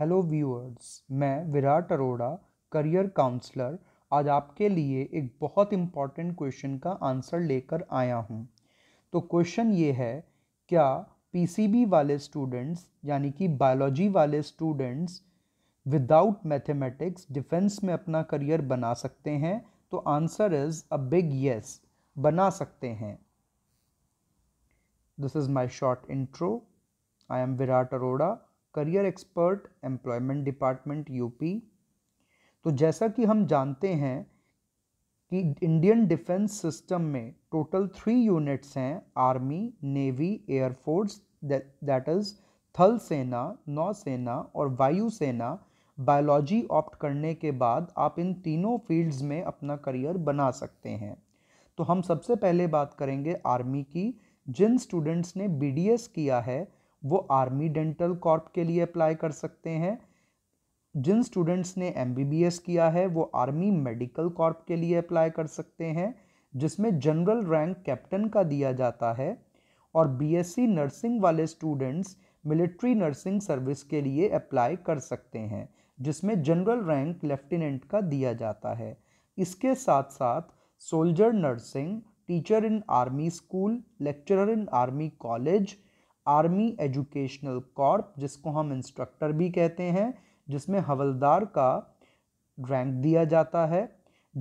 hello viewers मैं Virat Arora career counsellor आज आपके लिए एक बहुत इम्पॉर्टेंट क्वेश्चन का आंसर लेकर आया हूँ तो क्वेश्चन ये है क्या पीसीबी वाले स्टूडेंट्स यानी कि बायोलॉजी वाले स्टूडेंट्स विदाउट मैथमेटिक्स डिफेंस में अपना करियर बना सकते हैं तो answer is a big yes बना सकते हैं this is my short intro I am Virat Arora career expert employment department UP तो जैसा कि हम जानते हैं कि इंडियन डिफेंस सिस्टम में टोटल थ्री यूनिट्स हैं army navy air force that is थल सेना नौसेना और वायुसेना बायोलॉजी ऑप्ट करने के बाद आप इन तीनों फील्ड्स में अपना करियर बना सकते हैं तो हम सबसे पहले बात करेंगे आर्मी की जिन स्टूडेंट्स ने बी किया है वो आर्मी डेंटल कॉर्प के लिए अप्लाई कर सकते हैं जिन स्टूडेंट्स ने एम किया है वो आर्मी मेडिकल कॉर्प के लिए अप्लाई कर सकते हैं जिसमें जनरल रैंक कैप्टन का दिया जाता है और बी नर्सिंग वाले स्टूडेंट्स मिलिट्री नर्सिंग सर्विस के लिए अप्लाई कर सकते हैं जिसमें जनरल रैंक लेफ्टिनेंट का दिया जाता है इसके साथ साथ soldier nursing teacher in army school lecturer in army college army educational corp जिसको हम इंस्ट्रक्टर भी कहते हैं जिसमें हवलदार का रैंक दिया जाता है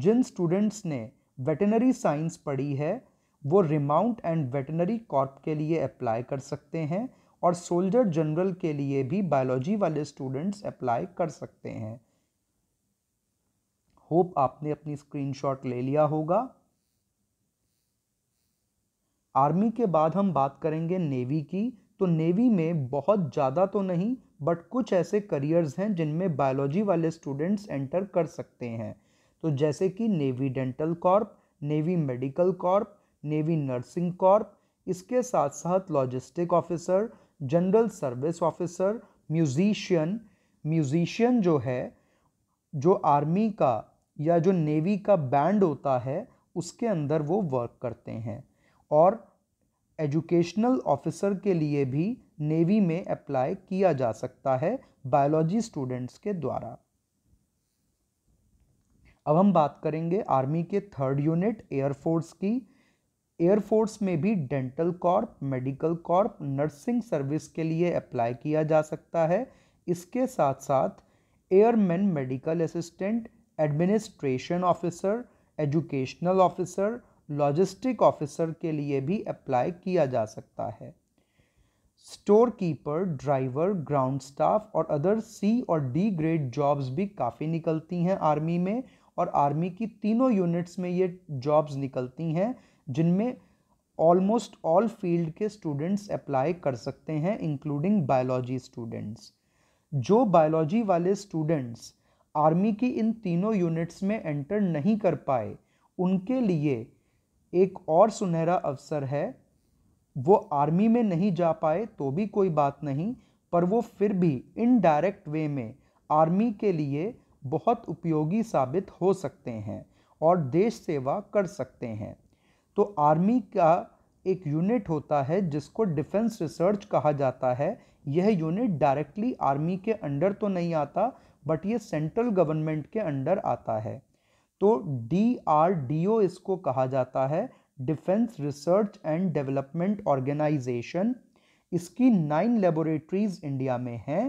जिन स्टूडेंट्स ने वेटनरी साइंस पढ़ी है वो रिमाउंट एंड वेटनरी कॉर्प के लिए अप्लाई कर सकते हैं और सोल्जर जनरल के लिए भी बायोलॉजी वाले स्टूडेंट्स अप्लाई कर सकते हैं होप आपने अपनी स्क्रीनशॉट ले लिया होगा आर्मी के बाद हम बात करेंगे नेवी की तो नेवी में बहुत ज़्यादा तो नहीं बट कुछ ऐसे करियर्स हैं जिनमें बायोलॉजी वाले स्टूडेंट्स एंटर कर सकते हैं तो जैसे कि navy dental corp navy medical corp navy nursing corp इसके साथ साथ logistic officer general service officer musician musician जो है जो आर्मी का या जो नेवी का बैंड होता है उसके अंदर वो वर्क करते हैं और एजुकेशनल ऑफिसर के लिए भी नेवी में अप्लाई किया जा सकता है बायोलॉजी स्टूडेंट्स के द्वारा अब हम बात करेंगे आर्मी के थर्ड यूनिट एयरफोर्स की एयरफोर्स में भी dental corp medical corp nursing service के लिए अप्लाई किया जा सकता है इसके साथ साथ airman medical assistant administration officer educational officer logistic officer के लिए भी अप्लाई किया जा सकता है store keeper driver ground staff और अदर सी और डी ग्रेड जॉब्स भी काफ़ी निकलती हैं आर्मी में और आर्मी की तीनों यूनिट्स में ये जॉब्स निकलती हैं जिनमें ऑलमोस्ट ऑल फील्ड के स्टूडेंट्स अप्लाई कर सकते हैं इंक्लूडिंग बायोलॉजी स्टूडेंट्स जो बायोलॉजी वाले स्टूडेंट्स आर्मी की इन तीनों यूनिट्स में एंटर नहीं कर पाए उनके लिए एक और सुनहरा अवसर है वो आर्मी में नहीं जा पाए तो भी कोई बात नहीं पर वो फिर भी इनडायरेक्ट वे में आर्मी के लिए बहुत उपयोगी साबित हो सकते हैं और देश सेवा कर सकते हैं तो आर्मी का एक यूनिट होता है जिसको डिफेंस रिसर्च कहा जाता है यह यूनिट डायरेक्टली आर्मी के अंडर तो नहीं आता बट ये सेंट्रल गवर्नमेंट के अंडर आता है तो डी आर डी ओ इसको कहा जाता है defence research and development organisation इसकी नाइन लेबोरेटरीज इंडिया में हैं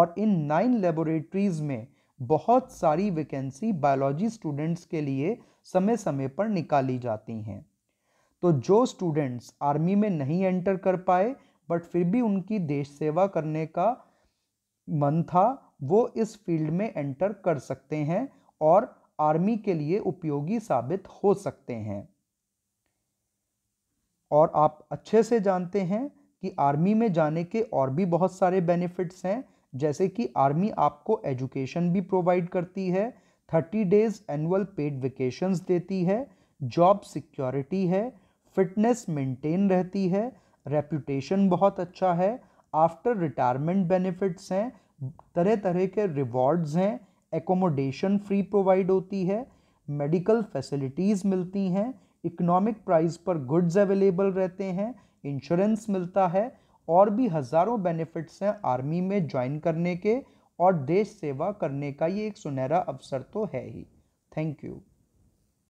और इन नाइन लेबोरेटरीज में बहुत सारी वैकेंसी बायोलॉजी स्टूडेंट्स के लिए समय समय पर निकाली जाती हैं तो जो स्टूडेंट्स आर्मी में नहीं एंटर कर पाए बट फिर भी उनकी देश सेवा करने का मन था वो इस फील्ड में एंटर कर सकते हैं और आर्मी के लिए उपयोगी साबित हो सकते हैं और आप अच्छे से जानते हैं कि आर्मी में जाने के और भी बहुत सारे बेनिफिट्स हैं जैसे कि आर्मी आपको एजुकेशन भी प्रोवाइड करती है thirty days annual paid vacations देती है जॉब सिक्योरिटी है फिटनेस मेंटेन रहती है रेपुटेशन बहुत अच्छा है आफ्टर रिटायरमेंट बेनिफिट्स हैं तरह तरह के रिवॉर्ड्स हैं एकोमोडेशन फ्री प्रोवाइड होती है मेडिकल फैसिलिटीज़ मिलती हैं इकोनॉमिक प्राइस पर गुड्स अवेलेबल रहते हैं इंश्योरेंस मिलता है और भी हज़ारों बेनिफिट्स हैं आर्मी में ज्वाइन करने के और देश सेवा करने का ये एक सुनहरा अवसर तो है ही थैंक यू